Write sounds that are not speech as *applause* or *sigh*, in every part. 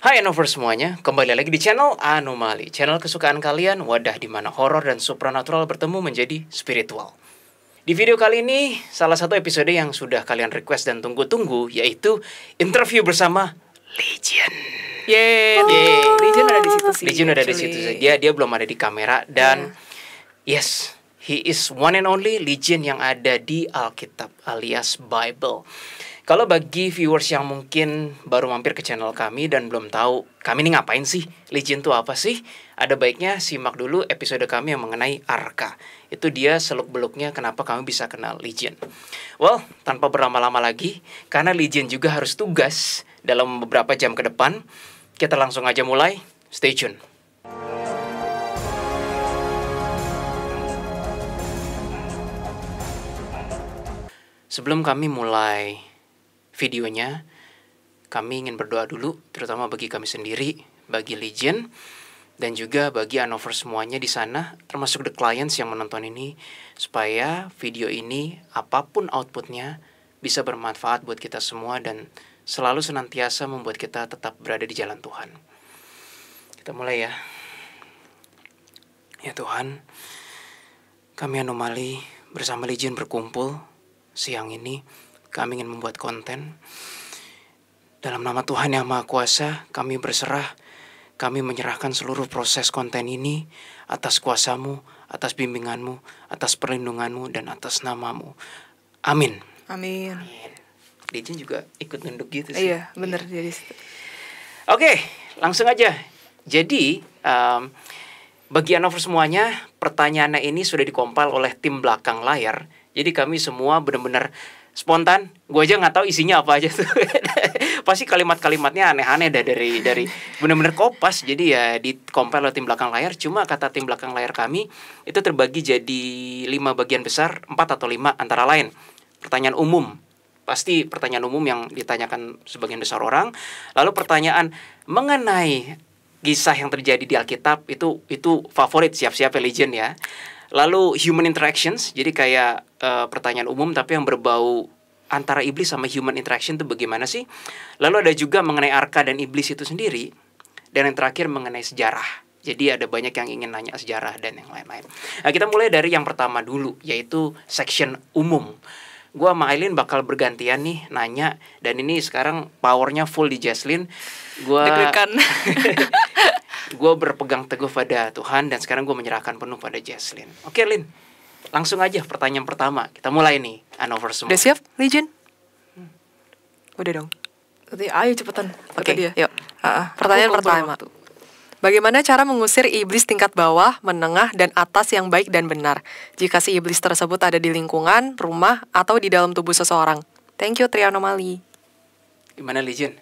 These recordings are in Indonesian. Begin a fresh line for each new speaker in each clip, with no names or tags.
Hai Anover semuanya, kembali lagi di channel Anomali, channel kesukaan kalian, wadah di mana horor dan supranatural bertemu menjadi spiritual. Di video kali ini, salah satu episode yang sudah kalian request dan tunggu-tunggu, yaitu interview bersama Legion. Yeay, oh, Legion ada di situ sih. Legion ada di situ Dia dia belum ada di kamera dan yeah. yes, he is one and only Legion yang ada di Alkitab alias Bible. Kalau bagi viewers yang mungkin baru mampir ke channel kami dan belum tahu kami ini ngapain sih, Legion itu apa sih, ada baiknya simak dulu episode kami yang mengenai Arka. Itu dia seluk-beluknya kenapa kami bisa kenal Legion. Well, tanpa berlama-lama lagi, karena Legion juga harus tugas dalam beberapa jam ke depan, kita langsung aja mulai. Stay tune. Sebelum kami mulai videonya. Kami ingin berdoa dulu, terutama bagi kami sendiri, bagi Legion, dan juga bagi Anover semuanya di sana, termasuk the clients yang menonton ini, supaya video ini, apapun outputnya, bisa bermanfaat buat kita semua dan selalu senantiasa membuat kita tetap berada di jalan Tuhan. Kita mulai ya. Ya Tuhan, kami anomali bersama Legion berkumpul siang ini kami ingin membuat konten. Dalam nama Tuhan Yang Maha Kuasa, kami berserah. Kami menyerahkan seluruh proses konten ini atas kuasamu, atas bimbinganmu, atas perlindunganmu, dan atas namamu. Amin.
Amin. Amin.
Dijin juga ikut nunduk gitu sih. Iya, bener. Iya. Jadi... Oke, langsung aja. Jadi, um, bagi Anover semuanya, pertanyaannya ini sudah dikompal oleh tim belakang layar. Jadi kami semua benar-benar spontan gue aja nggak tahu isinya apa aja tuh *laughs* pasti kalimat-kalimatnya aneh-aneh dah dari dari benar-benar kopas jadi ya di compare oleh tim belakang layar cuma kata tim belakang layar kami itu terbagi jadi lima bagian besar empat atau lima antara lain pertanyaan umum pasti pertanyaan umum yang ditanyakan sebagian besar orang lalu pertanyaan mengenai kisah yang terjadi di Alkitab itu itu favorit siap-siap ya, legend ya Lalu human interactions, jadi kayak uh, pertanyaan umum tapi yang berbau antara iblis sama human interaction itu bagaimana sih? Lalu ada juga mengenai arka dan iblis itu sendiri dan yang terakhir mengenai sejarah. Jadi ada banyak yang ingin nanya sejarah dan yang lain-lain. Nah, kita mulai dari yang pertama dulu yaitu section umum. Gua sama Aileen bakal bergantian nih nanya dan ini sekarang powernya full di Jaslyn. Gua *laughs* gue berpegang teguh pada Tuhan dan sekarang gue menyerahkan penuh pada Jesslyn. oke Lin langsung aja pertanyaan pertama kita mulai nih Anover semua udah siap
Legion? hmm. udah dong ayo cepetan oke okay. dia yuk uh, pertanyaan pertama Bagaimana cara mengusir iblis tingkat bawah, menengah, dan atas yang baik dan benar? Jika si iblis tersebut ada di lingkungan, rumah, atau di dalam tubuh seseorang. Thank you, Trianomali.
Gimana, Legion?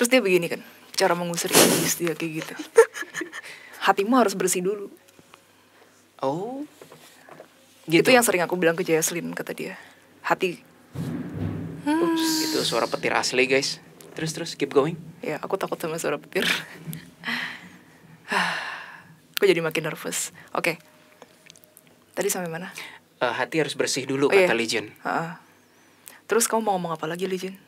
Terus dia begini kan, cara mengusir iblis dia kayak gitu hatimu harus bersih dulu oh gitu. itu yang sering aku bilang ke Jaslin kata dia hati hmm.
Ups, itu suara petir asli guys terus terus keep going
ya aku takut sama suara petir *sighs* aku jadi makin nervous oke okay. tadi sampai mana
uh, hati harus bersih dulu oh, iya. kata iya. Legion
uh -uh. terus kamu mau ngomong apa lagi Legion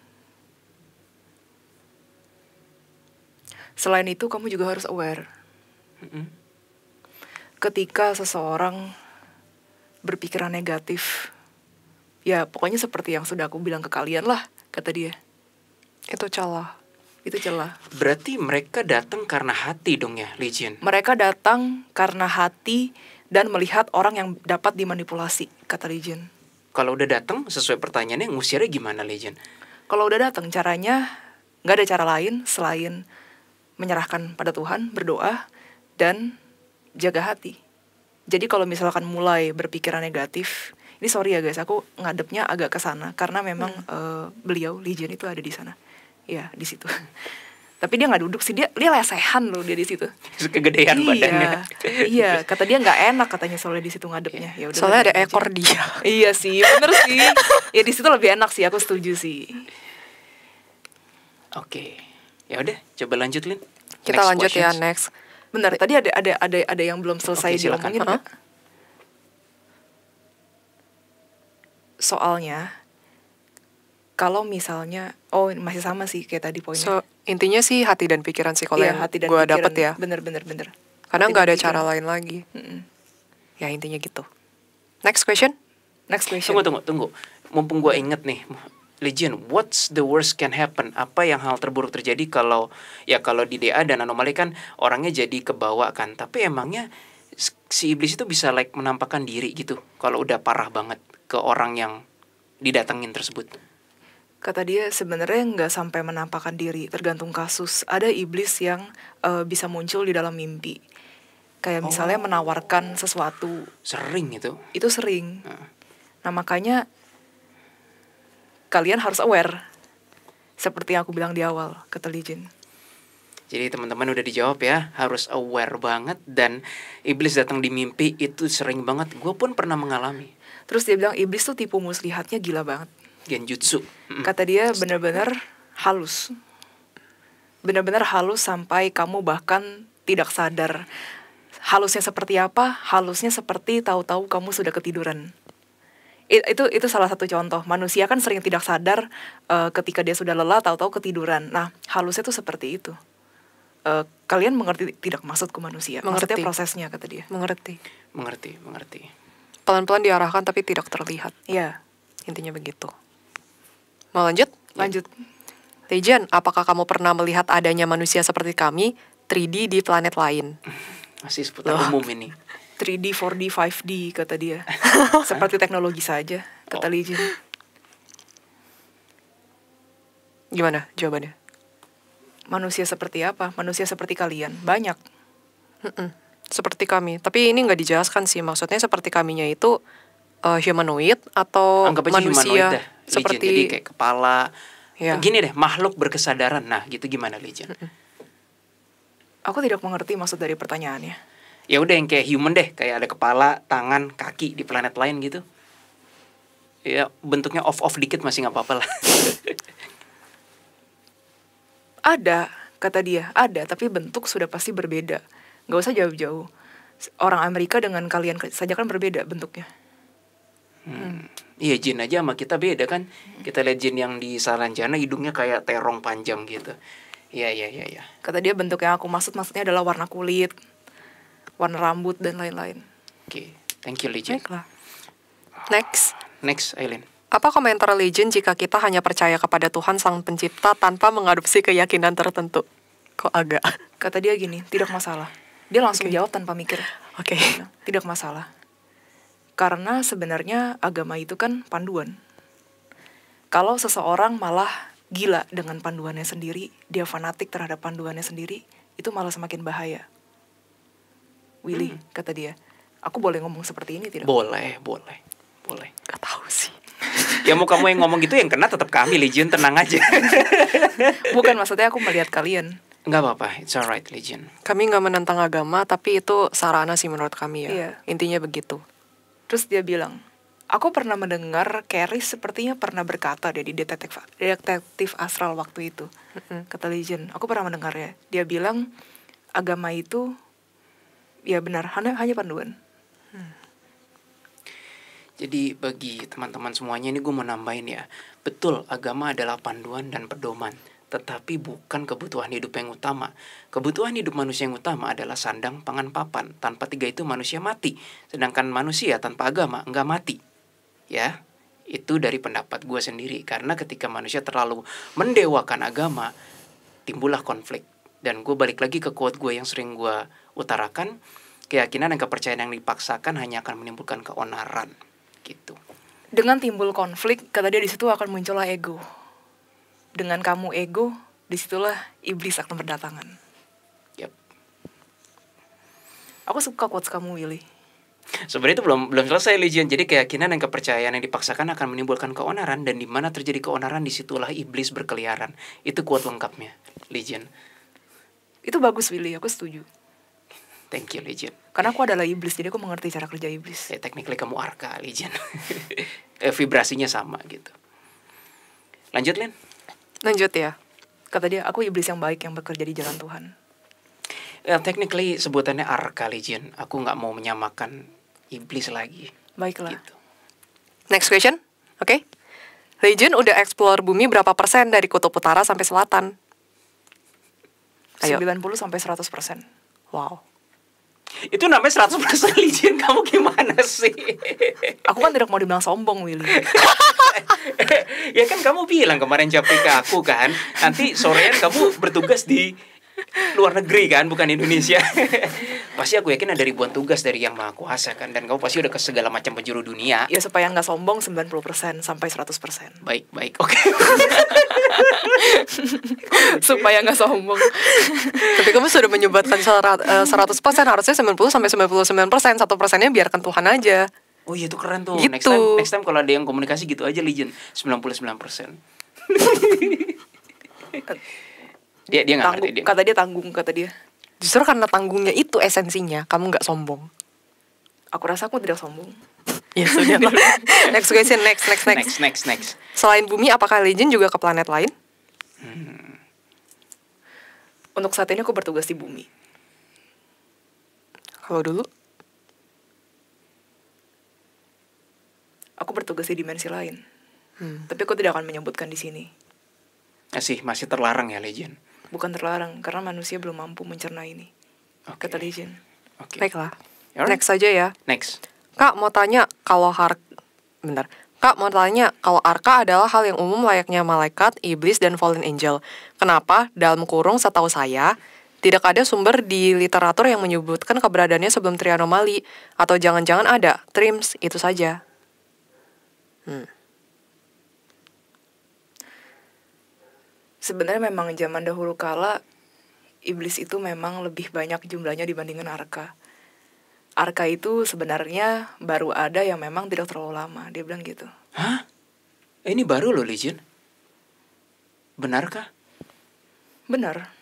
Selain itu kamu juga harus aware. Mm-hmm. Ketika seseorang berpikiran negatif, ya pokoknya seperti yang sudah aku bilang ke kalian lah, kata dia. Itu celah. Itu celah.
Berarti mereka datang karena hati dong ya, Lijin?
Mereka datang karena hati dan melihat orang yang dapat dimanipulasi, kata Lijin.
Kalau udah datang, sesuai pertanyaannya, ngusirnya gimana, Lijin?
Kalau udah datang, caranya nggak ada cara lain selain menyerahkan pada Tuhan, berdoa, dan jaga hati. Jadi kalau misalkan mulai berpikiran negatif, ini sorry ya guys, aku ngadepnya agak ke sana karena memang hmm. uh, beliau Legion itu ada di sana. Ya, di situ. *laughs* Tapi dia nggak duduk sih, dia dia lesehan loh dia di situ.
Kegedean iya, badannya.
Iya, kata dia nggak enak katanya soalnya di situ ngadepnya. Ya udah. Soalnya ada ekor dia. *laughs* iya sih, bener sih. Ya di situ lebih enak sih, aku setuju sih.
Oke. Okay. Ya udah, coba lanjut Lin. Kita next lanjut ya, questions. ya
next. Benar, tadi ada ada ada ada yang belum selesai okay, silakan Uh -huh. Soalnya kalau misalnya oh masih sama sih kayak tadi poinnya. So, intinya sih hati dan pikiran sih kalau iya, yang hati dan pikiran, dapet ya. Bener bener bener. Karena nggak ada pikiran. cara lain lagi. Mm
-mm. Ya intinya gitu. Next question. Next question. Tunggu tunggu tunggu. Mumpung gue inget nih, Legion, what's the worst can happen? Apa yang hal terburuk terjadi kalau ya kalau di DA dan anomali kan orangnya jadi kebawa kan. Tapi emangnya si iblis itu bisa like menampakkan diri gitu kalau udah parah banget ke orang yang didatengin tersebut.
Kata dia sebenarnya nggak sampai menampakkan diri, tergantung kasus. Ada iblis yang uh, bisa muncul di dalam mimpi. Kayak oh. misalnya menawarkan sesuatu. Sering itu. Itu sering. Nah, nah makanya kalian harus aware. Seperti yang aku bilang di awal, kata Jadi
teman-teman udah dijawab ya, harus aware banget dan iblis datang di mimpi itu sering banget. Gue pun pernah mengalami. Terus dia bilang iblis tuh tipu muslihatnya gila banget. Genjutsu. Kata dia bener-bener halus.
Bener-bener halus sampai kamu bahkan tidak sadar. Halusnya seperti apa? Halusnya seperti tahu-tahu kamu sudah ketiduran itu itu salah satu contoh manusia kan sering tidak sadar uh, ketika dia sudah lelah tahu-tahu ketiduran nah halusnya itu seperti itu uh, kalian mengerti tidak maksudku manusia mengerti. maksudnya prosesnya kata dia mengerti
mengerti mengerti
pelan-pelan diarahkan tapi tidak terlihat ya intinya begitu mau lanjut iya. lanjut Tejan apakah kamu pernah melihat adanya manusia seperti kami 3D di planet lain
*laughs* masih seputar umum ini
3D, 4D, 5D kata dia. *laughs* Seperti teknologi saja kata oh. Lee Jin. Gimana jawabannya? Manusia seperti apa? Manusia seperti kalian banyak. Seperti kami. Tapi ini nggak dijelaskan sih maksudnya seperti kaminya itu uh, humanoid atau Anggap manusia humanoid seperti jadi kayak
kepala. Ya. Gini deh makhluk berkesadaran. Nah gitu gimana Lee Jin?
Aku tidak mengerti maksud dari pertanyaannya
ya udah yang kayak human deh kayak ada kepala tangan kaki di planet lain gitu ya bentuknya off off dikit masih nggak apa-apa lah
*laughs* ada kata dia ada tapi bentuk sudah pasti berbeda nggak usah jauh-jauh orang Amerika dengan kalian saja kan berbeda bentuknya
hmm. iya jin aja sama kita beda kan kita lihat jin yang di Saranjana hidungnya kayak terong panjang gitu Iya, iya, iya, iya.
Kata dia bentuk yang aku maksud maksudnya adalah warna kulit warna rambut dan lain-lain.
Oke, okay. thank you Legend. Baiklah. Next. Next, Eileen.
Apa komentar Legend jika kita hanya percaya kepada Tuhan Sang Pencipta tanpa mengadopsi keyakinan tertentu? Kok agak? Kata dia gini, tidak masalah. Dia langsung okay. jawab tanpa mikir. Oke. Okay. Tidak masalah. Karena sebenarnya agama itu kan panduan. Kalau seseorang malah gila dengan panduannya sendiri, dia fanatik terhadap panduannya sendiri, itu malah semakin bahaya. Willy hmm. kata dia aku boleh ngomong seperti ini tidak boleh
boleh boleh gak tahu sih ya mau kamu yang ngomong gitu yang kena tetap kami Legion tenang aja *laughs* bukan maksudnya aku melihat kalian Enggak apa-apa, it's alright Legion
Kami nggak menentang agama, tapi itu sarana sih menurut kami ya iya. Intinya begitu Terus dia bilang, aku pernah mendengar Carrie sepertinya pernah berkata dia di detektif detektif astral waktu itu mm-hmm. kata Legion aku pernah mendengarnya dia bilang agama itu ya benar hanya hanya panduan
hmm. jadi bagi teman-teman semuanya ini gue mau nambahin ya betul agama adalah panduan dan pedoman tetapi bukan kebutuhan hidup yang utama. Kebutuhan hidup manusia yang utama adalah sandang, pangan, papan. Tanpa tiga itu manusia mati. Sedangkan manusia tanpa agama enggak mati. Ya, itu dari pendapat gue sendiri. Karena ketika manusia terlalu mendewakan agama, timbullah konflik dan gue balik lagi ke quote gue yang sering gue utarakan keyakinan dan kepercayaan yang dipaksakan hanya akan menimbulkan keonaran gitu
dengan timbul konflik kata dia di situ akan muncullah ego dengan kamu ego disitulah iblis akan berdatangan yep. aku suka quotes kamu Willy
Sebenarnya itu belum belum selesai Legion. Jadi keyakinan dan kepercayaan yang dipaksakan akan menimbulkan keonaran dan di mana terjadi keonaran disitulah iblis berkeliaran. Itu kuat lengkapnya Legion. Itu bagus Willy, aku setuju. Thank you Legion. Karena aku adalah iblis,
jadi aku mengerti cara kerja iblis. Ya, technically kamu arka Legion.
*laughs* Eh, vibrasinya sama gitu. Lanjut, Len
Lanjut ya. Kata dia, aku iblis yang baik yang bekerja di jalan Tuhan.
Well, eh, technically sebutannya arka Legion. Aku nggak mau menyamakan iblis lagi. Baiklah. Gitu. Next question,
oke? Okay? Legion udah explore bumi berapa persen dari kutub utara sampai selatan?
90
sampai 100 persen.
Wow. Itu namanya 100 persen
licin *laughs* kamu gimana sih? Aku kan tidak mau dibilang sombong, Willy. *laughs*
ya kan kamu bilang kemarin capek aku kan, nanti sorean kamu bertugas di luar negeri kan bukan Indonesia *laughs* pasti aku yakin ada ribuan tugas dari yang maha kuasa kan dan kamu pasti udah ke segala macam penjuru dunia ya supaya nggak sombong 90% sampai 100% baik baik oke okay. *laughs* supaya nggak sombong
tapi kamu sudah menyebutkan 100% eh, harusnya 90 sampai 99% satu persennya biarkan Tuhan aja
Oh iya itu keren tuh. Gitu. Next time next time kalau ada yang komunikasi gitu aja legend 99%. *laughs* dia dia nggak ngerti
dia. kata dia tanggung kata dia justru karena tanggungnya itu esensinya kamu nggak sombong aku rasa aku tidak sombong
*laughs* ya *laughs* next question next next next next next next
selain bumi apakah legend juga ke planet lain hmm. untuk saat ini aku bertugas di bumi kalau dulu aku bertugas di dimensi lain hmm. tapi aku tidak akan menyebutkan di sini
masih eh, masih terlarang ya legend
bukan terlarang karena manusia belum mampu mencerna ini. Okay. Kata Okay. Baiklah. Right. Next saja ya. Next. Kak mau tanya kalau har bentar. Kak mau tanya kalau arka adalah hal yang umum layaknya malaikat, iblis dan fallen angel. Kenapa dalam kurung setahu saya tidak ada sumber di literatur yang menyebutkan keberadaannya sebelum trianomali atau jangan-jangan ada trims itu saja. Hmm. sebenarnya memang zaman dahulu kala iblis itu memang lebih banyak jumlahnya dibandingkan arka. Arka itu sebenarnya baru ada yang memang tidak terlalu lama, dia bilang gitu.
Hah? Eh, ini baru loh Legion. Benarkah?
Benar.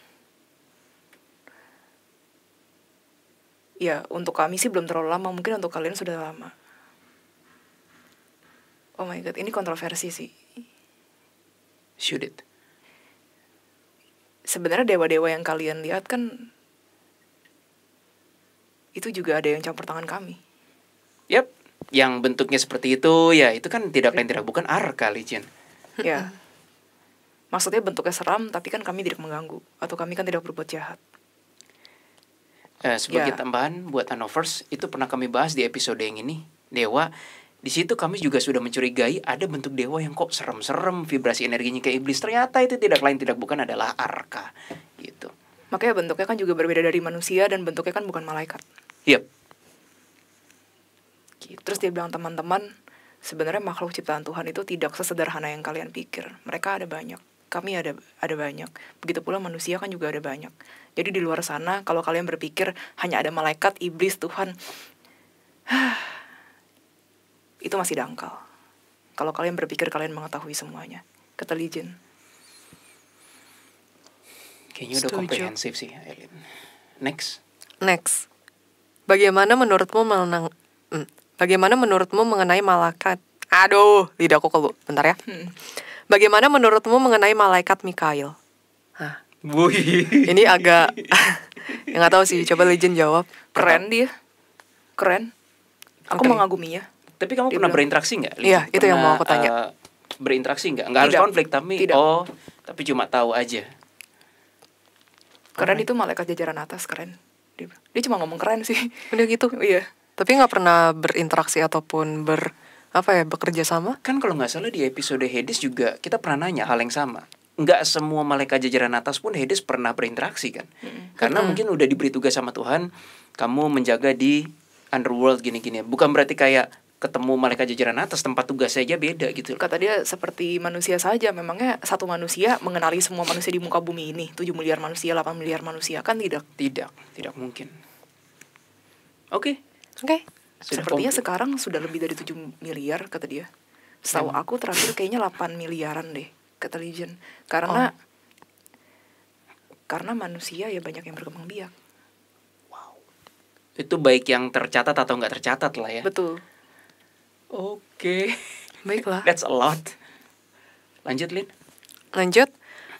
Ya, untuk kami sih belum terlalu lama, mungkin untuk kalian sudah lama. Oh my god, ini kontroversi sih. Shoot it sebenarnya dewa-dewa yang kalian lihat kan itu juga ada yang campur tangan kami.
Yap, yang bentuknya seperti itu ya itu kan tidak ya. lain tidak bukan arka kali
Ya. Maksudnya bentuknya seram tapi kan kami tidak mengganggu atau kami kan tidak berbuat jahat.
Eh, sebagai ya. tambahan buat Anovers itu pernah kami bahas di episode yang ini dewa di situ kami juga sudah mencurigai ada bentuk dewa yang kok serem-serem vibrasi energinya kayak iblis. Ternyata itu tidak lain tidak bukan adalah arka gitu.
Makanya bentuknya kan juga berbeda dari manusia dan bentuknya kan bukan malaikat. Yep. Gitu. Terus dia bilang teman-teman, sebenarnya makhluk ciptaan Tuhan itu tidak sesederhana yang kalian pikir. Mereka ada banyak kami ada ada banyak. Begitu pula manusia kan juga ada banyak. Jadi di luar sana kalau kalian berpikir hanya ada malaikat, iblis, Tuhan. *sighs* Ah, itu masih dangkal. Kalau kalian berpikir kalian mengetahui semuanya, ketelijen
Kayaknya udah komprehensif sih, Elin Next.
Next. Bagaimana menurutmu menang? Hmm. Bagaimana menurutmu mengenai malaikat?
Aduh, tidak aku
Bentar ya. Hmm. Bagaimana menurutmu mengenai malaikat Mikail? Hah. Ini agak yang *laughs* nggak tahu sih. Coba Legend jawab. Keren dia. Keren. Aku okay. mengaguminya.
Tapi kamu pernah berinteraksi nggak? Iya, itu yang mau aku tanya. Uh, berinteraksi nggak? Nggak harus konflik, tapi Tidak. oh, tapi cuma tahu aja.
Keren oh. itu malaikat jajaran atas keren. Dia, dia cuma ngomong keren sih. *laughs* Udah gitu. iya.
Tapi nggak pernah berinteraksi ataupun ber apa ya bekerja sama? Kan kalau nggak salah di episode Hades juga kita pernah nanya hal yang sama nggak semua malaikat jajaran atas pun Hades pernah berinteraksi kan mm. karena mm. mungkin udah diberi tugas sama Tuhan kamu menjaga di underworld gini-gini bukan berarti kayak ketemu mereka jajaran atas tempat tugas saja beda gitu. Kata dia
seperti manusia saja memangnya satu manusia mengenali semua manusia di muka bumi ini 7 miliar manusia 8 miliar manusia kan tidak tidak tidak mungkin. Oke. Okay. Oke. Okay. Sepertinya komplit. sekarang sudah lebih dari 7 miliar kata dia. Setahu hmm. aku terakhir kayaknya 8 miliaran deh kata Legion. Karena oh. karena manusia ya banyak yang berkembang biak.
Wow. Itu baik yang tercatat atau nggak tercatat lah ya. Betul Oke. Okay. *laughs* Baiklah. That's a lot. Lanjut, Lin.
Lanjut.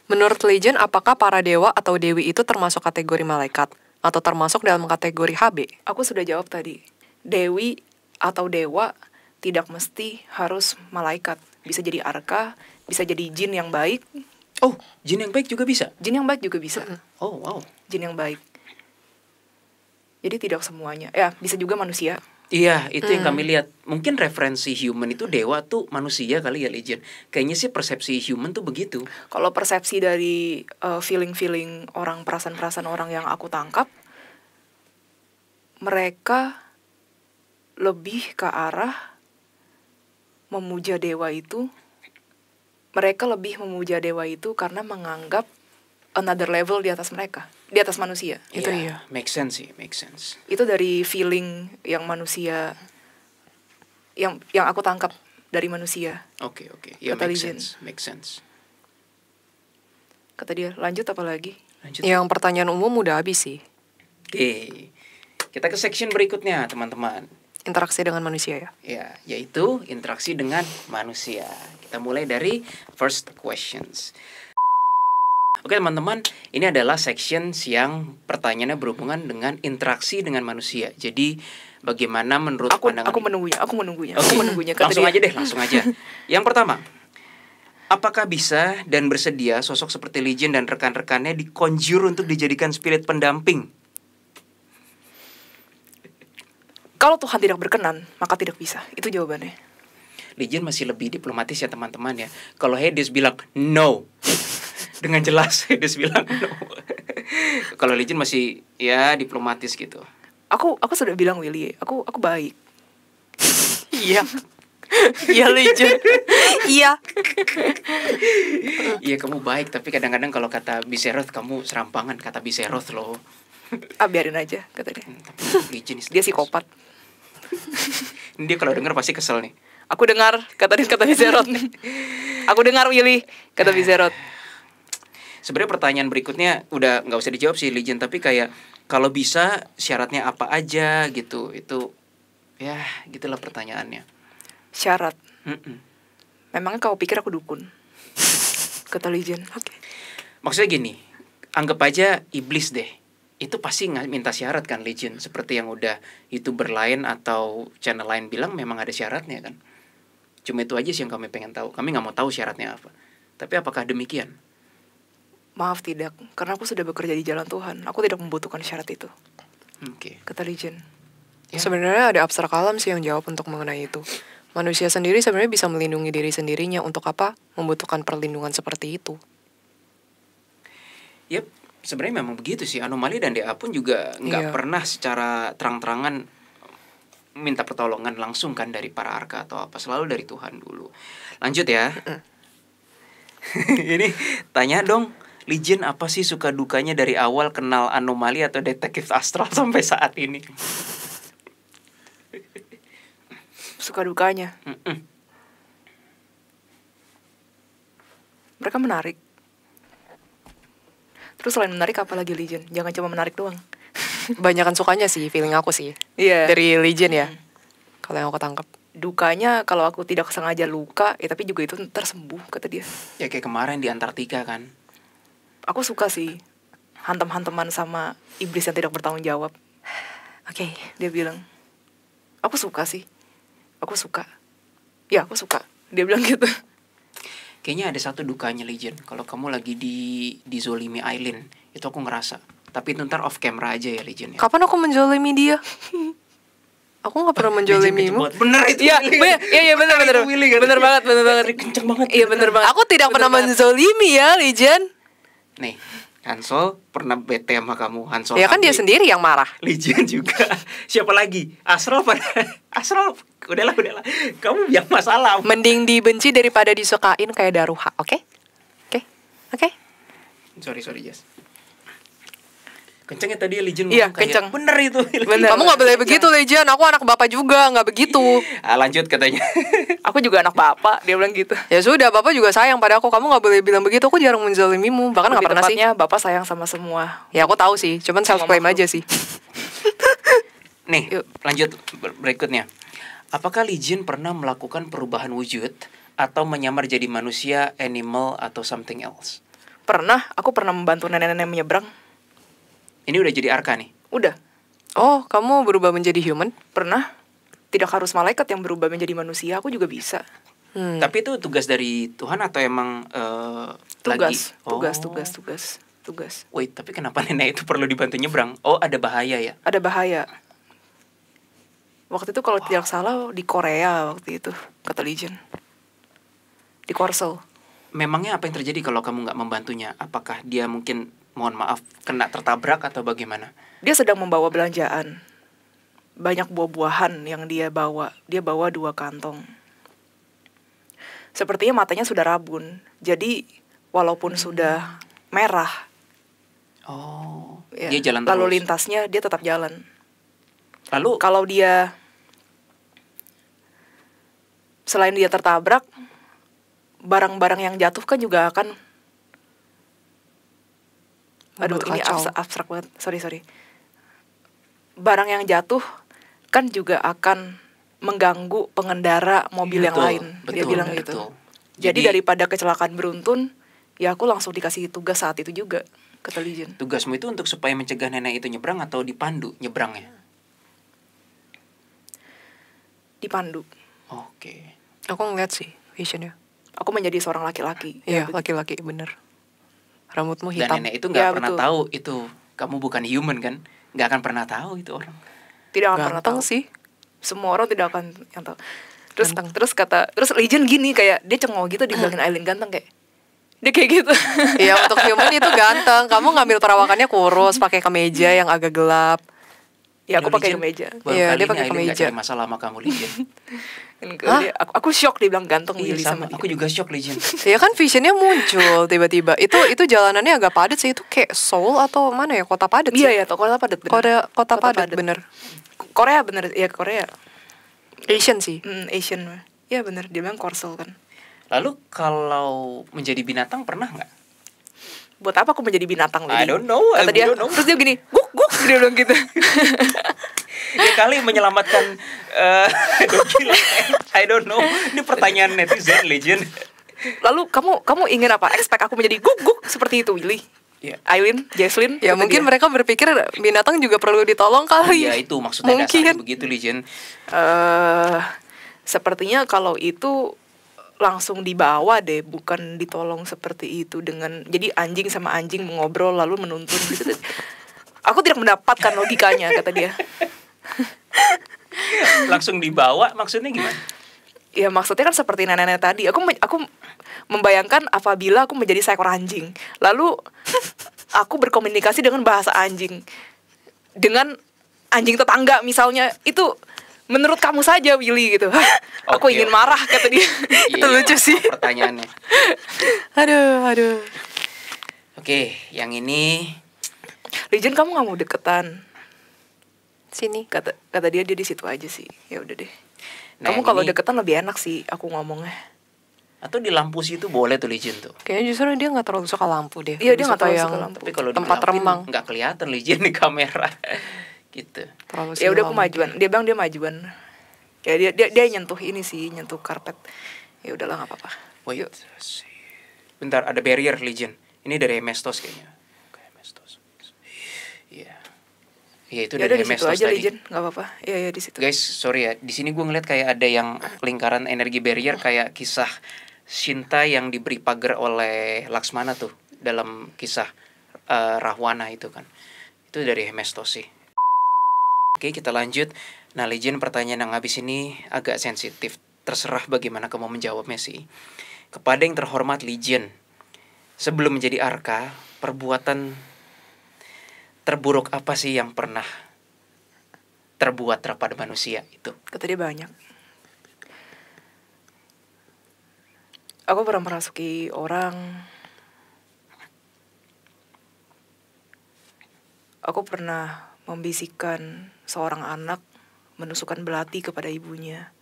Menurut legend, apakah para dewa atau dewi itu termasuk kategori malaikat? Atau termasuk dalam kategori HB? Aku sudah jawab tadi. Dewi atau dewa tidak mesti harus malaikat. Bisa jadi arka, bisa jadi jin yang baik. Oh, jin yang baik juga bisa? Jin yang baik juga bisa. Oh, wow. Jin yang baik. Jadi tidak semuanya. Ya, bisa juga manusia.
Iya, itu hmm. yang kami hmm. lihat. Mungkin referensi human itu dewa tuh manusia kali ya, Legend. Kayaknya sih persepsi human tuh begitu. Kalau persepsi dari eh, feeling-feeling uh, orang,
perasaan-perasaan orang yang aku tangkap, mereka lebih ke arah memuja dewa itu. Mereka lebih memuja dewa itu karena menganggap another level di atas mereka, di atas manusia. Yeah, itu iya,
make sense sih, make sense.
Itu dari feeling yang manusia yang yang aku tangkap dari manusia.
Oke, okay, oke. Okay. Iya, yeah, make sense, make sense.
Kata dia, lanjut apa lagi? Lanjut. Yang pertanyaan umum udah habis sih.
Oke. Okay. Kita ke section berikutnya, teman-teman. Interaksi dengan manusia ya. Ya, yaitu interaksi dengan manusia. Kita mulai dari first questions. Oke teman-teman, ini adalah section yang pertanyaannya berhubungan dengan interaksi dengan manusia. Jadi bagaimana menurut aku, pandangan aku menunggunya, aku menunggunya, okay. aku menunggunya. Langsung ya? aja deh, langsung aja. Yang pertama, apakah bisa dan bersedia sosok seperti Legion dan rekan-rekannya dikonjur untuk dijadikan spirit pendamping? Kalau Tuhan tidak berkenan, maka tidak bisa. Itu jawabannya. Legion masih lebih diplomatis ya teman-teman ya. Kalau Hades bilang no, dengan jelas Des *laughs* bilang *laughs* kalau Lijin masih ya diplomatis gitu
aku aku sudah bilang Willy aku aku
baik *laughs* iya Iya lucu Iya Iya kamu baik Tapi kadang-kadang kalau kata Biseroth Kamu serampangan kata Biseroth loh ah, Biarin aja katanya hmm, Dia psikopat Dia kalau dengar pasti kesel nih Aku dengar kata dia kata Biseroth Aku dengar Willy kata Biseroth sebenarnya pertanyaan berikutnya udah nggak usah dijawab sih Lijen tapi kayak kalau bisa syaratnya apa aja gitu itu ya gitulah pertanyaannya syarat mm -mm. memangnya kau pikir
aku dukun *laughs* kata Lijen oke okay.
maksudnya gini anggap aja iblis deh itu pasti nggak minta syarat kan legend seperti yang udah youtuber lain atau channel lain bilang memang ada syaratnya kan cuma itu aja sih yang kami pengen tahu kami nggak mau tahu syaratnya apa tapi apakah demikian
Maaf tidak, karena aku sudah bekerja di jalan Tuhan. Aku tidak membutuhkan syarat itu. Oke. Okay. Kata Legion. Yeah. Sebenarnya ada abstrak alam sih yang jawab untuk mengenai itu. Manusia sendiri sebenarnya bisa melindungi diri sendirinya untuk apa? Membutuhkan perlindungan seperti itu.
Yep, sebenarnya memang begitu sih. Anomali dan dia pun juga nggak yeah. pernah secara terang-terangan minta pertolongan langsung kan dari para arka atau apa. Selalu dari Tuhan dulu. Lanjut ya. *laughs* Ini tanya dong Legion apa sih suka dukanya dari awal kenal anomali atau detektif astral *laughs* sampai saat ini?
suka dukanya. Mm -mm. Mereka menarik. Terus selain menarik apa lagi Legion? Jangan cuma menarik doang. *laughs* Banyakan sukanya sih feeling aku sih. Iya. Yeah. Dari Legion ya. Mm. Kalau yang aku tangkap. Dukanya kalau aku tidak sengaja luka, ya tapi juga itu tersembuh kata dia. Ya kayak kemarin di Antartika kan aku suka sih hantam-hanteman sama iblis yang tidak bertanggung jawab. *sighs* Oke, okay. dia bilang,
aku suka sih, aku suka. Ya aku suka. Dia bilang gitu. Kayaknya ada satu dukanya Legion. Kalau kamu lagi di di Zolimi Island, itu aku ngerasa. Tapi itu ntar off camera aja ya Legion ya.
Kapan aku menjolimi dia? *laughs* aku nggak pernah
menjolimimu bener itu ya iya, ya, ya bener iya, iya, bener kan? bener banget bener iya, banget kenceng banget iya
bener banget aku tidak pernah menjolimi menzolimi ya Legion
nih Hansol pernah bete sama kamu Hansol ya kan dia sendiri yang marah Lijian juga *laughs* siapa lagi Asrol pada *laughs* Asrol udahlah udahlah kamu biang masalah
mending dibenci daripada disukain kayak Daruha oke okay? oke okay?
oke okay? sorry sorry Jess kenceng ya tadi Legion iya ya? kenceng bener itu bener. kamu nggak boleh
begitu Legion aku anak bapak juga nggak begitu iya.
ah, lanjut katanya
*laughs* aku juga anak bapak dia bilang gitu ya sudah bapak juga sayang pada aku kamu nggak boleh bilang begitu aku jarang menzalimimu bahkan nggak pernah sih bapak sayang sama semua
ya aku tahu sih cuman self claim aja sih *laughs* nih Yuk. lanjut berikutnya apakah Legion pernah melakukan perubahan wujud atau menyamar jadi manusia animal atau something else pernah aku pernah membantu nenek-nenek menyeberang ini udah jadi arka nih? Udah. Oh, kamu berubah menjadi human? Pernah.
Tidak harus malaikat yang berubah menjadi manusia, aku juga bisa.
Hmm. Tapi itu tugas dari Tuhan atau emang uh, tugas, lagi? Oh. Tugas, tugas, tugas, tugas. Wait, tapi kenapa nenek itu perlu dibantu nyebrang? Oh, ada bahaya ya?
Ada bahaya. Waktu itu kalau wow. tidak salah di Korea waktu itu, kata Legion. Di Korsel
memangnya apa yang terjadi kalau kamu nggak membantunya? Apakah dia mungkin mohon maaf kena tertabrak atau bagaimana?
Dia sedang membawa belanjaan. Banyak buah-buahan yang dia bawa. Dia bawa dua kantong. Sepertinya matanya sudah rabun. Jadi walaupun hmm. sudah merah.
Oh. Ya, dia jalan terus. Lalu
lintasnya dia tetap jalan. Lalu kalau dia selain dia tertabrak barang-barang yang jatuh kan juga akan aduh kacau. ini abstrak, abstrak banget sorry sorry barang yang jatuh kan juga akan mengganggu pengendara mobil iya, betul, yang lain betul, dia bilang gitu. betul. gitu
jadi, jadi daripada kecelakaan beruntun ya aku langsung dikasih tugas saat itu juga kata Lijen tugasmu itu untuk supaya mencegah nenek itu nyebrang atau dipandu nyebrangnya dipandu oke okay.
aku ngeliat sih visionnya aku menjadi seorang laki-laki iya -laki, iya, laki-laki bener rambutmu hitam. Dan nenek itu nggak ya, pernah betul.
tahu itu kamu bukan human kan, nggak akan pernah tahu itu orang.
Tidak akan pernah tahu sih, semua orang tidak akan yang tahu. Terus ganteng. terus kata terus legend gini kayak dia cengok gitu dibilangin Aileen ganteng kayak dia kayak gitu *laughs* iya untuk human itu ganteng kamu ngambil perawakannya kurus pakai kemeja yang agak gelap ya aku pakai kemeja iya dia pakai kemeja masalah sama kamu
legend *laughs* Kan aku, aku shock dia bilang ganteng iya, sama, sama dia. Aku juga shock Legion.
*laughs* ya kan visionnya muncul tiba-tiba. Itu itu jalanannya agak padat sih. Itu kayak Seoul atau mana ya kota padat iya, sih? Iya ya, kota padat. Bener. Kota kota, kota padat, padat bener. Korea bener ya Korea. Asian sih. Mm, Asian. Iya bener dia bilang Korsel kan.
Lalu kalau menjadi binatang pernah nggak? Buat apa aku menjadi binatang? I don't know. Kata I dia. Don't know. Terus dia gini, guk guk dia bilang gitu. *laughs* ya kali menyelamatkan uh, *laughs* I don't know ini pertanyaan netizen legend
lalu kamu kamu ingin apa expect aku menjadi guguk seperti itu Willy ya. Aileen, Jaslyn, ya mungkin dia. mereka berpikir binatang juga perlu ditolong kali. Ya itu maksudnya mungkin. dasarnya
begitu, Legend.
Uh, sepertinya kalau itu langsung dibawa deh bukan ditolong seperti itu dengan jadi anjing sama anjing mengobrol lalu menuntun *laughs* aku tidak mendapatkan logikanya kata dia
*laughs* langsung dibawa maksudnya gimana?
ya maksudnya kan seperti nenek-nenek tadi aku aku membayangkan apabila aku menjadi seekor anjing lalu aku berkomunikasi dengan bahasa anjing dengan anjing tetangga misalnya itu menurut kamu saja Willy gitu okay. *laughs* aku ingin marah
kata dia *laughs* yeah, itu iya, lucu sih pertanyaannya
aduh aduh oke
okay, yang ini
Lijun kamu nggak mau deketan sini kata kata dia dia di situ aja sih ya udah deh nah, kamu kalau deketan lebih enak sih aku ngomongnya
atau di lampu itu boleh tuh licin tuh
kayaknya justru dia nggak terlalu suka lampu deh iya dia nggak terlalu yang,
tapi kalau tempat remang nggak kelihatan licin di kamera *laughs* gitu
ya udah aku majuan dia bang dia majuan ya dia dia dia nyentuh ini sih nyentuh karpet ya udahlah nggak apa-apa
wait oh, Yuk. bentar ada barrier licin ini dari Mestos kayaknya Iya itu Yaudah dari Hermes aja tadi. Legend, gak apa-apa. Iya ya di situ. Guys, sorry ya. Di sini gue ngeliat kayak ada yang lingkaran energi barrier kayak kisah Shinta yang diberi pagar oleh Laksmana tuh dalam kisah uh, Rahwana itu kan. Itu dari Hemestos sih Oke, kita lanjut. Nah, legend pertanyaan yang habis ini agak sensitif. Terserah bagaimana kamu menjawab sih. Kepada yang terhormat legend, sebelum menjadi arka, perbuatan terburuk apa sih yang pernah terbuat terhadap manusia itu?
Kata dia banyak. Aku pernah merasuki orang. Aku pernah membisikkan seorang anak menusukkan belati kepada ibunya.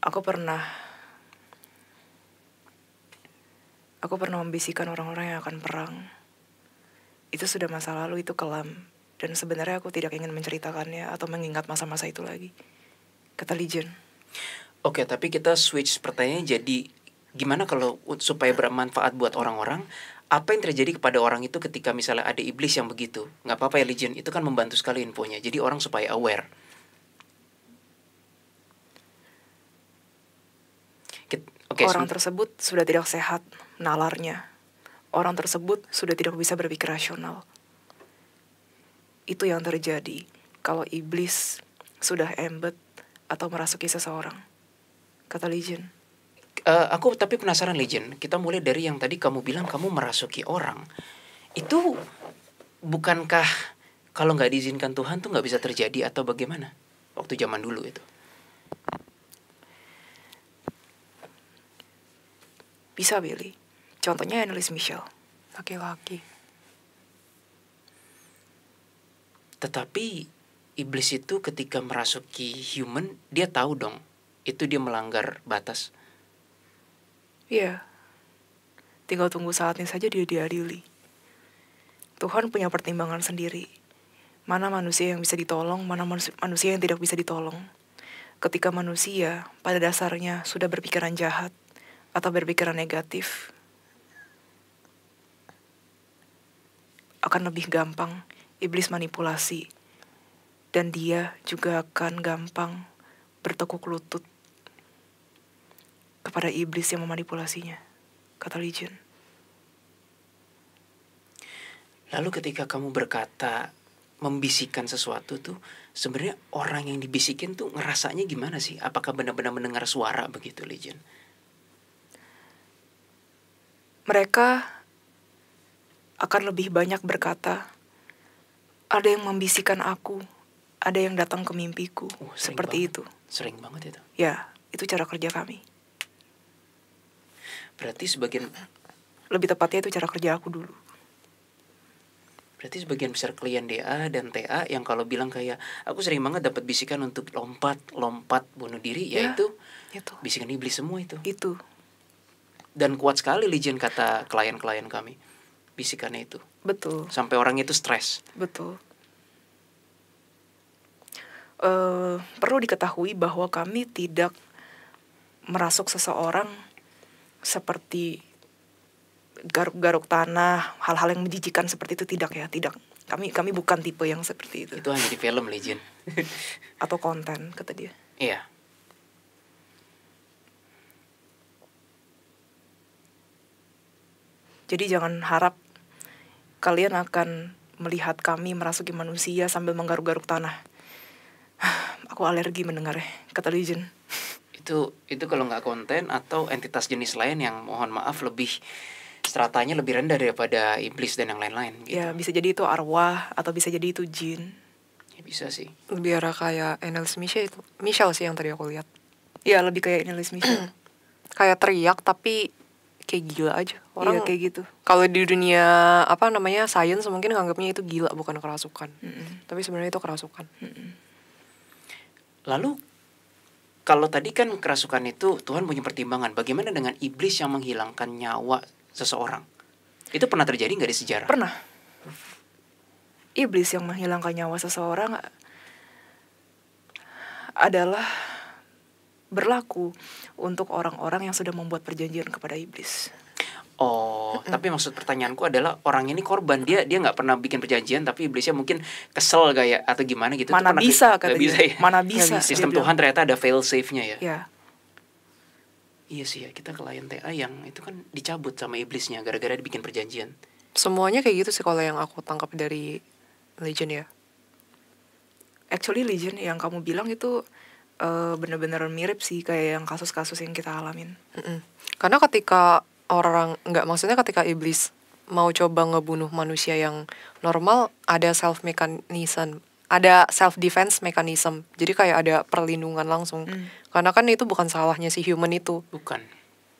Aku pernah Aku pernah membisikkan orang-orang yang akan perang itu sudah masa lalu itu kelam dan sebenarnya aku tidak ingin menceritakannya atau mengingat masa-masa itu lagi
kata Legion oke tapi kita switch pertanyaan jadi gimana kalau supaya bermanfaat buat orang-orang apa yang terjadi kepada orang itu ketika misalnya ada iblis yang begitu nggak apa-apa ya Legion itu kan membantu sekali infonya jadi orang supaya aware Oke, okay, orang tersebut
sudah tidak sehat nalarnya orang tersebut sudah tidak bisa berpikir rasional. Itu yang terjadi kalau iblis sudah
embed atau merasuki seseorang. Kata Legion. Uh, aku tapi penasaran Legion, kita mulai dari yang tadi kamu bilang kamu merasuki orang. Itu bukankah kalau nggak diizinkan Tuhan tuh nggak bisa terjadi atau bagaimana? Waktu zaman dulu itu.
Bisa Billy Contohnya Annelies Michel, laki-laki.
Tetapi iblis itu ketika merasuki human, dia tahu dong itu dia melanggar batas.
Iya. Yeah. Tinggal tunggu saatnya saja dia diadili. Tuhan punya pertimbangan sendiri. Mana manusia yang bisa ditolong, mana manusia yang tidak bisa ditolong. Ketika manusia pada dasarnya sudah berpikiran jahat atau berpikiran negatif, akan lebih gampang iblis manipulasi, dan dia juga akan gampang bertekuk lutut kepada iblis yang memanipulasinya, kata Legion.
Lalu ketika kamu berkata membisikkan sesuatu tuh, sebenarnya orang yang dibisikin tuh ngerasanya gimana sih? Apakah benar-benar mendengar suara begitu, Legion? Mereka akan lebih banyak
berkata, ada yang membisikkan aku, ada yang datang ke mimpiku, uh,
seperti banget. itu. Sering banget itu.
Ya, itu cara kerja kami.
Berarti sebagian lebih tepatnya itu cara kerja aku dulu. Berarti sebagian besar klien DA dan TA yang kalau bilang kayak aku sering banget dapat bisikan untuk lompat, lompat bunuh diri ya, yaitu itu. bisikan iblis semua itu. Itu. Dan kuat sekali legion kata klien-klien kami bisikannya itu. Betul. Sampai orang itu stres.
Betul. Uh, perlu diketahui bahwa kami tidak merasuk seseorang seperti garuk-garuk tanah, hal-hal yang menjijikan seperti itu tidak ya, tidak. Kami kami bukan tipe yang seperti itu. Itu
hanya di film Legend.
*laughs* Atau konten kata dia. Iya. Jadi jangan harap kalian akan melihat kami merasuki manusia sambil menggaruk-garuk tanah. *sighs* Aku alergi mendengarnya, kata Legion.
*laughs* Itu itu kalau nggak konten atau entitas jenis lain yang mohon maaf lebih stratanya lebih rendah daripada iblis dan yang lain-lain.
Gitu. Ya bisa jadi itu arwah atau bisa jadi itu jin. Ya, bisa sih. Lebih arah kayak Enel michelle itu michelle sih yang tadi aku lihat. Ya lebih kayak Enel michelle. *clears throat* kayak teriak tapi kayak gila aja orang iya, kayak gitu kalau di dunia apa namanya sains mungkin nganggapnya itu gila bukan kerasukan mm -hmm. tapi sebenarnya itu kerasukan
mm -hmm. lalu kalau tadi kan kerasukan itu Tuhan punya pertimbangan bagaimana dengan iblis yang menghilangkan nyawa seseorang itu pernah terjadi nggak di sejarah pernah
iblis yang menghilangkan nyawa seseorang eh, adalah berlaku untuk orang-orang yang sudah membuat perjanjian
kepada iblis. Oh, mm-hmm. tapi maksud pertanyaanku adalah orang ini korban dia dia nggak pernah bikin perjanjian tapi iblisnya mungkin kesel kayak atau gimana gitu. Mana bisa kan? Bisa, ya? Mana bisa. Sistem Tuhan bilang. ternyata ada fail safe-nya ya. Yeah. Iya sih ya, kita klien TA yang itu kan dicabut sama iblisnya gara-gara dibikin perjanjian.
Semuanya kayak gitu sih kalau yang aku tangkap dari Legion ya. Actually Legion yang kamu bilang itu uh, bener-bener mirip sih kayak yang kasus-kasus yang kita alamin. Mm-mm. Karena ketika orang nggak maksudnya ketika iblis mau coba ngebunuh manusia yang normal ada self mechanism ada self defense mechanism jadi kayak ada perlindungan langsung mm. karena kan itu bukan salahnya si human itu bukan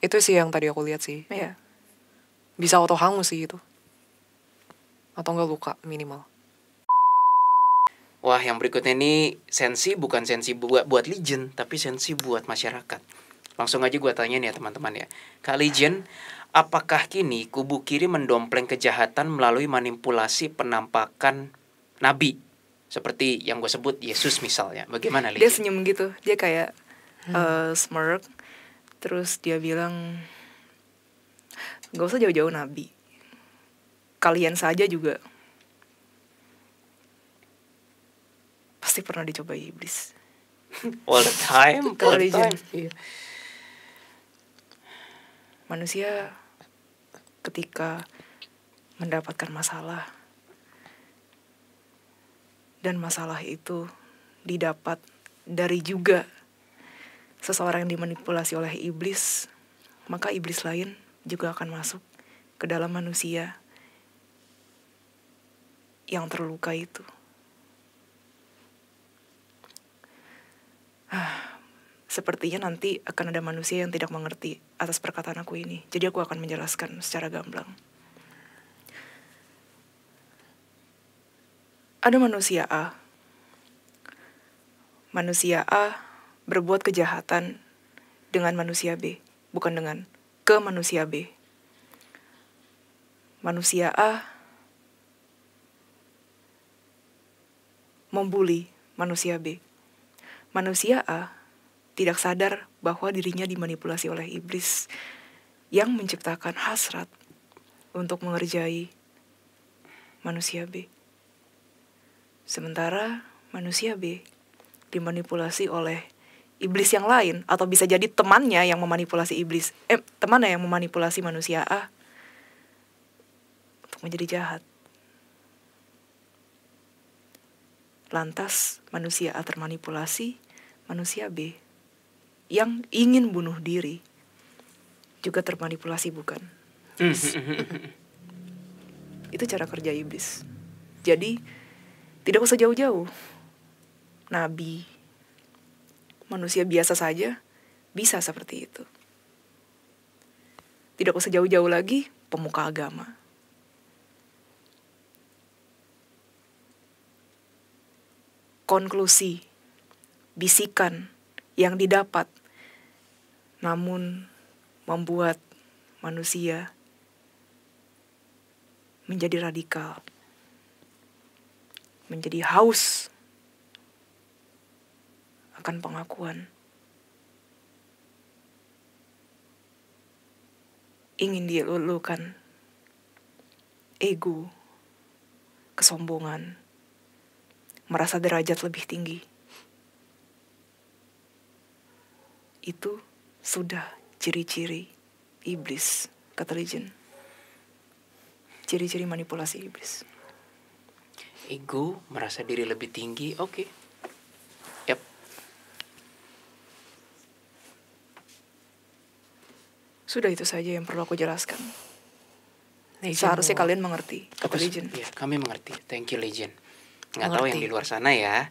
itu sih yang tadi aku lihat sih yeah. bisa auto hangus sih itu atau enggak luka minimal
Wah, yang berikutnya ini sensi bukan sensi buat buat legend, tapi sensi buat masyarakat. Langsung aja gue tanya nih ya teman-teman ya. Kak Legion, apakah kini kubu kiri mendompleng kejahatan melalui manipulasi penampakan nabi? Seperti yang gue sebut Yesus misalnya. Bagaimana Legend? Dia
senyum gitu. Dia kayak uh, smirk. Terus dia bilang, gak usah jauh-jauh nabi. Kalian saja juga pasti pernah dicoba iblis *laughs*
all the time all the time
iya. manusia ketika mendapatkan masalah dan masalah itu didapat dari juga seseorang yang dimanipulasi oleh iblis maka iblis lain juga akan masuk ke dalam manusia yang terluka itu *sighs* sepertinya nanti akan ada manusia yang tidak mengerti atas perkataan aku ini. Jadi aku akan menjelaskan secara gamblang. Ada manusia A. Manusia A berbuat kejahatan dengan manusia B, bukan dengan ke manusia B. Manusia A membuli manusia B Manusia A tidak sadar bahwa dirinya dimanipulasi oleh iblis yang menciptakan hasrat untuk mengerjai manusia B. Sementara manusia B dimanipulasi oleh iblis yang lain atau bisa jadi temannya yang memanipulasi iblis. Eh, temannya yang memanipulasi manusia A untuk menjadi jahat. Lantas manusia A termanipulasi manusia B yang ingin bunuh diri juga termanipulasi bukan? *laughs* itu cara kerja iblis. Jadi tidak usah jauh-jauh. Nabi, manusia biasa saja bisa seperti itu. Tidak usah jauh-jauh lagi pemuka agama. Konklusi bisikan yang didapat, namun membuat manusia menjadi radikal, menjadi haus akan pengakuan. Ingin dielulukan ego, kesombongan, merasa derajat lebih tinggi. itu sudah ciri-ciri iblis, kata Legion. Ciri-ciri manipulasi iblis.
Ego, merasa diri lebih tinggi, oke. Okay. Yap.
Sudah itu saja yang perlu aku jelaskan. Legend Seharusnya mau... kalian mengerti,
kata aku, Ya, kami mengerti. Thank you Legion. Nggak tahu yang di luar sana ya.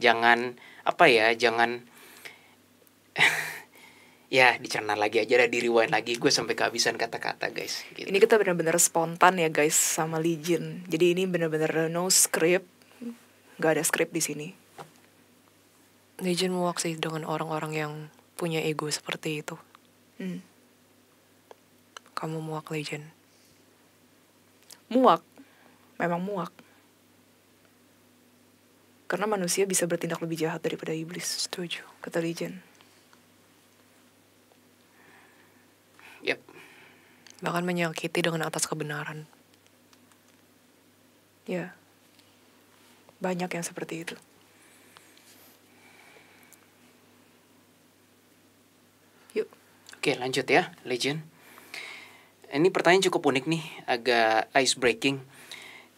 Jangan apa ya, jangan *laughs* ya dicerna lagi aja dah diriwain lagi gue sampai kehabisan kata-kata guys gitu. ini
kita benar-benar spontan ya guys sama Lijin jadi ini benar-benar no script nggak ada script di sini Lijin muak sih dengan orang-orang yang punya ego seperti itu hmm. kamu muak Lijin muak memang muak karena manusia bisa bertindak lebih jahat daripada iblis setuju kata Lijin bahkan menyakiti dengan atas kebenaran. Ya, banyak yang seperti itu.
Yuk. Oke lanjut ya, Legend. Ini pertanyaan cukup unik nih, agak ice breaking.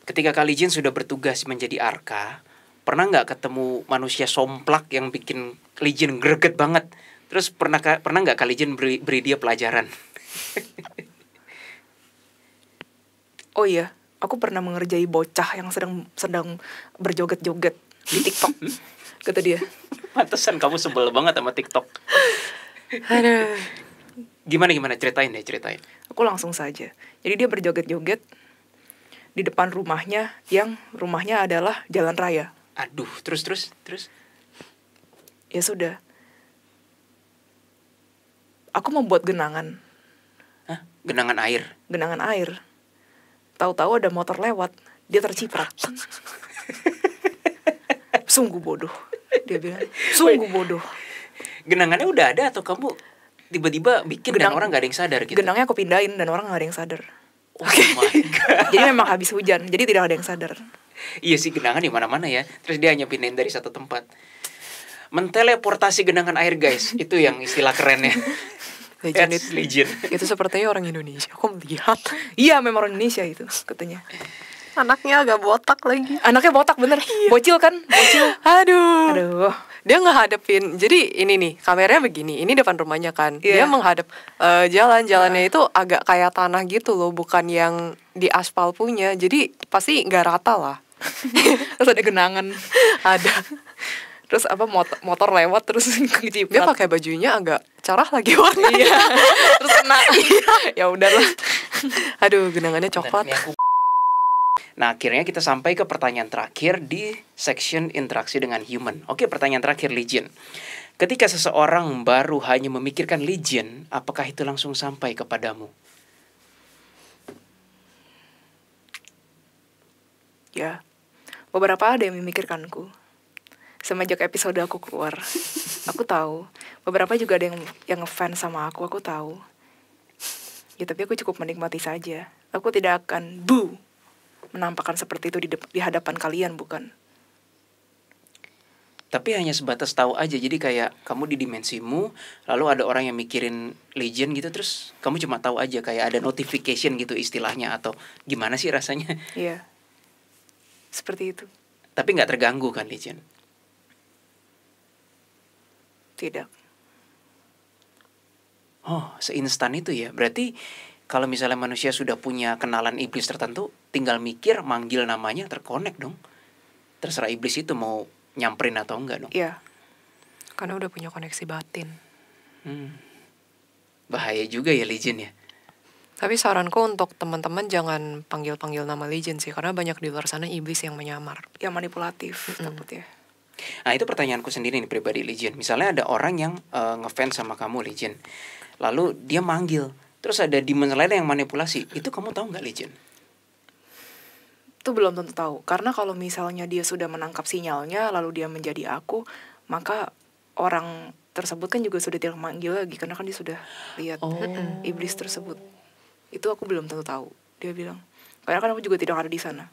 Ketika Jin sudah bertugas menjadi Arka, pernah nggak ketemu manusia somplak yang bikin Legend greget banget? Terus pernah pernah nggak Jin beri, beri dia pelajaran? *laughs*
oh iya aku pernah mengerjai bocah yang sedang sedang berjoget-joget di TikTok *laughs* kata dia
pantesan kamu sebel banget sama TikTok Aduh. gimana gimana ceritain deh ceritain
aku langsung saja jadi dia berjoget-joget di depan rumahnya yang rumahnya adalah jalan raya
aduh terus terus terus
ya sudah aku membuat genangan
Hah? genangan air
genangan air tahu-tahu ada motor lewat dia terciprat
sungguh bodoh dia bilang sungguh bodoh genangannya udah ada atau kamu tiba-tiba bikin Genang, dan orang gak ada yang sadar gitu
genangnya aku pindahin dan orang gak ada yang sadar oh okay. jadi memang habis hujan jadi tidak ada yang sadar
iya sih genangan di mana-mana ya terus dia hanya pindahin dari satu tempat menteleportasi genangan air guys itu yang istilah kerennya Legend itu, legend. itu sepertinya
orang Indonesia. Kok melihat. *laughs* iya, memang orang Indonesia itu katanya. Anaknya agak botak lagi. Anaknya botak bener. *laughs* Iya. Bocil kan? Bocil. *laughs* Aduh. Aduh. Dia ngadepin. Jadi ini nih, kameranya begini. Ini depan rumahnya kan. Yeah. Dia menghadap uh, jalan-jalannya yeah. itu agak kayak tanah gitu loh, bukan yang di aspal punya. Jadi pasti nggak rata lah. Terus ada genangan. ada terus apa motor, motor lewat terus *laughs* dia pakai bajunya agak cerah lagi warnanya iya. *laughs* terus kena *laughs* iya. ya udahlah aduh genangannya coklat
Nah, akhirnya kita sampai ke pertanyaan terakhir di section interaksi dengan human. Oke, pertanyaan terakhir Legion. Ketika seseorang baru hanya memikirkan Legion, apakah itu langsung sampai kepadamu?
Ya, beberapa ada yang memikirkanku semenjak episode aku keluar aku tahu beberapa juga ada yang yang ngefans sama aku aku tahu ya tapi aku cukup menikmati saja aku tidak akan bu menampakkan seperti itu di, di hadapan kalian bukan
tapi hanya sebatas tahu aja jadi kayak kamu di dimensimu lalu ada orang yang mikirin legion gitu terus kamu cuma tahu aja kayak ada notification gitu istilahnya atau gimana sih rasanya iya seperti itu tapi nggak terganggu kan legion tidak. Oh, seinstan itu ya. Berarti kalau misalnya manusia sudah punya kenalan iblis tertentu, tinggal mikir, manggil namanya, terkonek dong. Terserah iblis itu mau nyamperin atau enggak dong. Iya.
Karena udah punya koneksi batin. Hmm.
Bahaya juga ya Legion ya.
Tapi saranku untuk teman-teman jangan panggil-panggil nama Legion sih, karena banyak di luar sana iblis yang menyamar. Yang manipulatif, mm -hmm. takut ya.
Nah itu pertanyaanku sendiri nih pribadi Legion. Misalnya ada orang yang uh, ngefans sama kamu Legion, lalu dia manggil, terus ada demon lain yang manipulasi, itu kamu tahu nggak Legion?
Itu belum tentu tahu, karena kalau misalnya dia sudah menangkap sinyalnya, lalu dia menjadi aku, maka orang tersebut kan juga sudah tidak manggil lagi karena kan dia sudah lihat oh. iblis tersebut. Itu aku belum tentu tahu. Dia bilang,
karena kan aku juga tidak ada di sana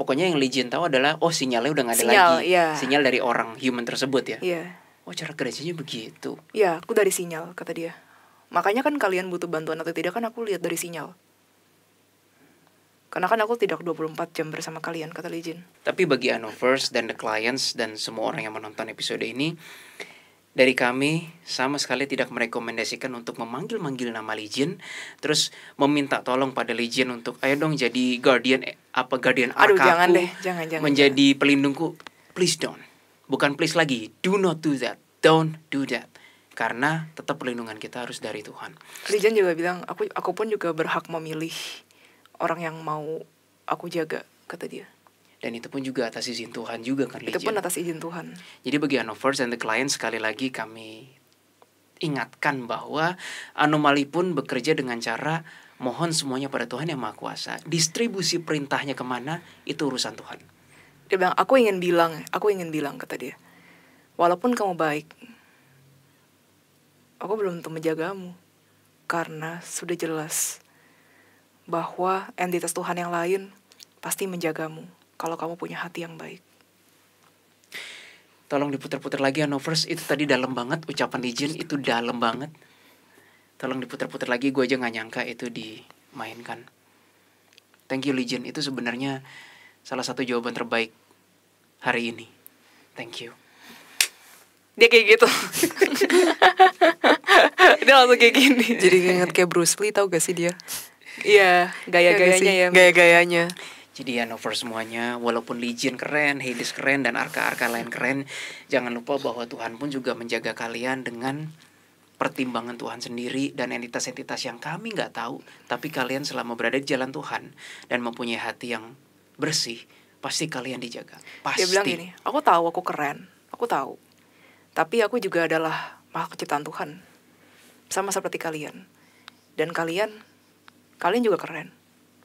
pokoknya yang Lijin tahu adalah oh sinyalnya udah nggak ada sinyal, lagi yeah. sinyal dari orang human tersebut ya yeah. oh cara kerjanya begitu
ya yeah, aku dari sinyal kata dia makanya kan kalian butuh bantuan atau tidak kan aku lihat dari sinyal karena kan aku tidak 24 jam bersama kalian
kata Lijin tapi bagi Anovers dan the clients dan semua orang yang menonton episode ini dari kami sama sekali tidak merekomendasikan untuk memanggil-manggil nama Legion terus meminta tolong pada Legion untuk ayo dong jadi guardian eh, apa guardian Aduh, jangan deh,
jangan, jangan, menjadi
jangan. pelindungku please don't bukan please lagi do not do that don't do that karena tetap perlindungan kita harus dari Tuhan.
Legion juga bilang aku
aku pun juga berhak memilih orang yang mau aku jaga kata dia dan itu pun juga atas izin Tuhan juga kan Itu pun atas izin Tuhan. Jadi bagi Anovers dan the client sekali lagi kami ingatkan bahwa anomali pun bekerja dengan cara mohon semuanya pada Tuhan yang Maha Kuasa. Distribusi perintahnya kemana itu urusan Tuhan. Dia bilang, aku ingin bilang, aku ingin bilang kata dia. Walaupun kamu baik,
aku belum tentu menjagamu. Karena sudah jelas bahwa entitas Tuhan yang lain pasti menjagamu kalau kamu punya hati yang baik.
Tolong diputar-putar lagi Hanovers ya, itu tadi dalam banget ucapan izin itu dalam banget. Tolong diputar-putar lagi gue aja gak nyangka itu dimainkan. Thank you Legion, itu sebenarnya salah satu jawaban terbaik hari ini. Thank you. Dia kayak gitu. *laughs* dia langsung kayak gini. Jadi inget kayak Bruce Lee
tau gak sih dia?
Iya, gaya-gayanya iya ya. Gaya-gayanya. Jadi ya semuanya, walaupun Legion keren, Hades keren, dan arka-arka lain keren, jangan lupa bahwa Tuhan pun juga menjaga kalian dengan pertimbangan Tuhan sendiri dan entitas-entitas yang kami nggak tahu, tapi kalian selama berada di jalan Tuhan dan mempunyai hati yang bersih, pasti kalian dijaga. Pasti. Dia bilang gini, aku tahu aku keren, aku tahu, tapi
aku juga adalah makhluk ciptaan Tuhan, sama seperti kalian. Dan kalian, kalian juga keren.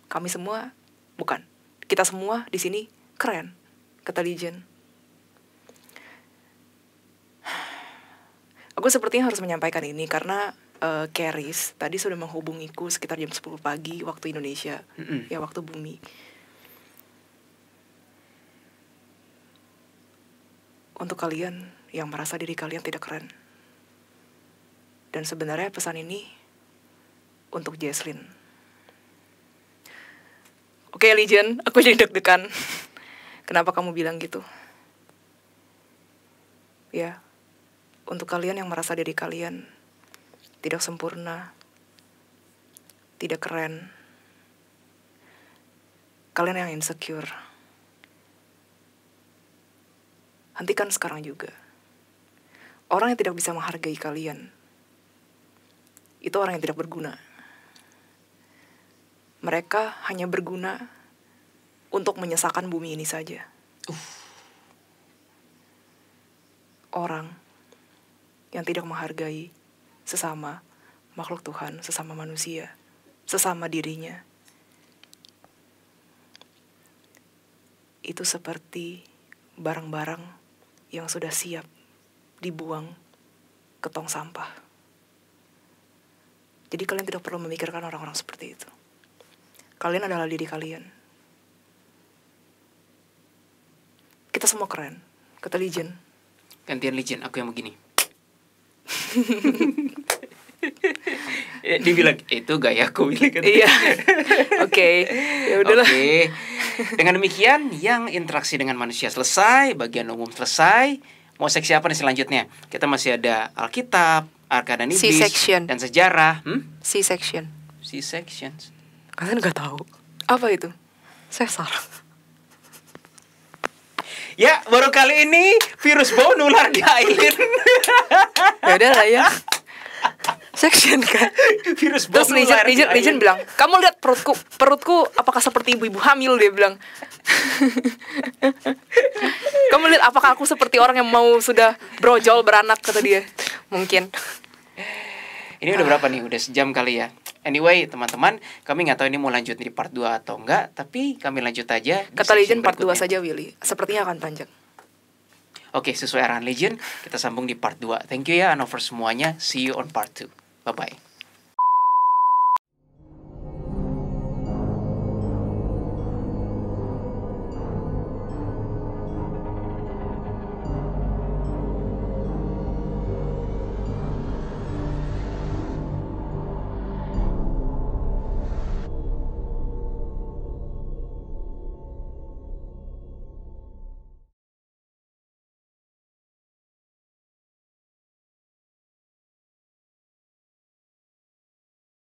Kami semua bukan kita semua di sini keren, kata Lijen. Aku sepertinya harus menyampaikan ini karena uh, tadi sudah menghubungiku sekitar jam 10 pagi waktu Indonesia, mm hmm ya waktu bumi. Untuk kalian yang merasa diri kalian tidak keren. Dan sebenarnya pesan ini untuk Jesslyn Oke, okay, Legion, aku jadi deg-degan. Kenapa kamu bilang gitu? Ya, untuk kalian yang merasa diri kalian tidak sempurna, tidak keren, kalian yang insecure, hentikan sekarang juga. Orang yang tidak bisa menghargai kalian, itu orang yang tidak berguna mereka hanya berguna untuk menyesakan bumi ini saja. Uh. Orang yang tidak menghargai sesama makhluk Tuhan, sesama manusia, sesama dirinya. Itu seperti barang-barang yang sudah siap dibuang ke tong sampah. Jadi kalian tidak perlu memikirkan orang-orang seperti itu kalian adalah diri kalian.
Kita semua keren. Kata Legion. Gantian Legion, aku yang begini. *laughs* Eh, dia bilang, eh, itu aku Bilang, gitu iya. Oke, *laughs* ya udahlah. Oke. Dengan demikian, yang interaksi dengan manusia selesai, bagian umum selesai. Mau seksi apa nih selanjutnya? Kita masih ada Alkitab, Arka dan Iblis, dan sejarah. Hmm?
C-section.
C-section.
Kalian gak tahu apa itu? Sesar.
Ya, baru kali ini virus bau nular di air ya udah lah ya. Section kan. Virus bau Terus Lijen, Lijen, Lijen bilang,
kamu lihat perutku, perutku apakah seperti ibu-ibu hamil? Dia bilang. *laughs* kamu lihat apakah aku seperti orang yang mau sudah brojol beranak kata dia. Mungkin.
Ini udah ah. berapa nih? Udah sejam kali ya. Anyway, teman-teman, kami nggak tahu ini mau lanjut di part 2 atau enggak, tapi kami lanjut aja. Kata Legend part 2
saja, Willy. Sepertinya akan panjang.
Oke, sesuai arahan Legend, kita sambung di part 2. Thank you ya Anover semuanya. See you on part 2. Bye-bye.